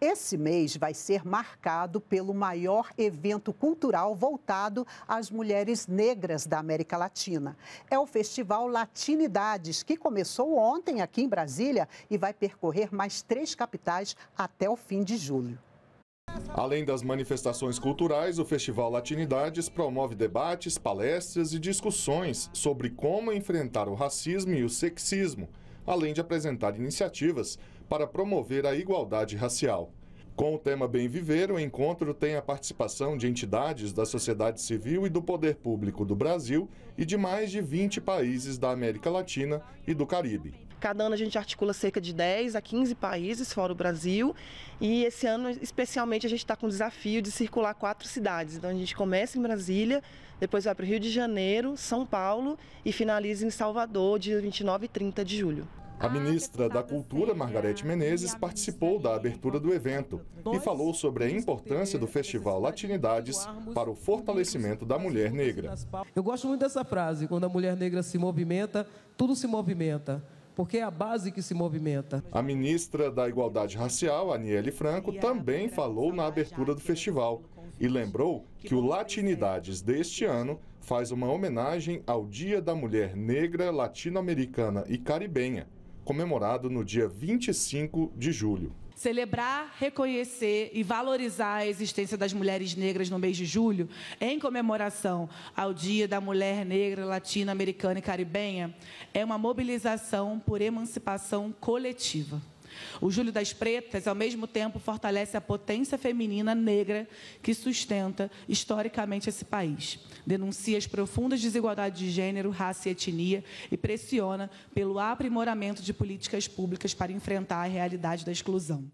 Esse mês vai ser marcado pelo maior evento cultural voltado às mulheres negras da América Latina. É o Festival Latinidades, que começou ontem aqui em Brasília e vai percorrer mais três capitais até o fim de julho. Além das manifestações culturais, o Festival Latinidades promove debates, palestras e discussões sobre como enfrentar o racismo e o sexismo, além de apresentar iniciativas para promover a igualdade racial. Com o tema Bem Viver, o encontro tem a participação de entidades da sociedade civil e do poder público do Brasil e de mais de 20 países da América Latina e do Caribe. Cada ano a gente articula cerca de 10 a 15 países fora o Brasil e esse ano especialmente a gente está com o desafio de circular quatro cidades. Então a gente começa em Brasília, depois vai para o Rio de Janeiro, São Paulo e finaliza em Salvador, dia 29 e 30 de julho. A ah, ministra da Cultura, Margarete Menezes, participou da abertura do evento e falou sobre a importância do Festival Latinidades para o fortalecimento da mulher negra. Eu gosto muito dessa frase: quando a mulher negra se movimenta, tudo se movimenta porque é a base que se movimenta. A ministra da Igualdade Racial, Aniele Franco, também falou na abertura do festival e lembrou que o Latinidades deste ano faz uma homenagem ao Dia da Mulher Negra, Latino-Americana e Caribenha, comemorado no dia 25 de julho. Celebrar, reconhecer e valorizar a existência das mulheres negras no mês de julho, em comemoração ao Dia da Mulher Negra Latino-Americana e Caribenha, é uma mobilização por emancipação coletiva. O Júlio das Pretas, ao mesmo tempo, fortalece a potência feminina negra que sustenta historicamente esse país, denuncia as profundas desigualdades de gênero, raça e etnia e pressiona pelo aprimoramento de políticas públicas para enfrentar a realidade da exclusão.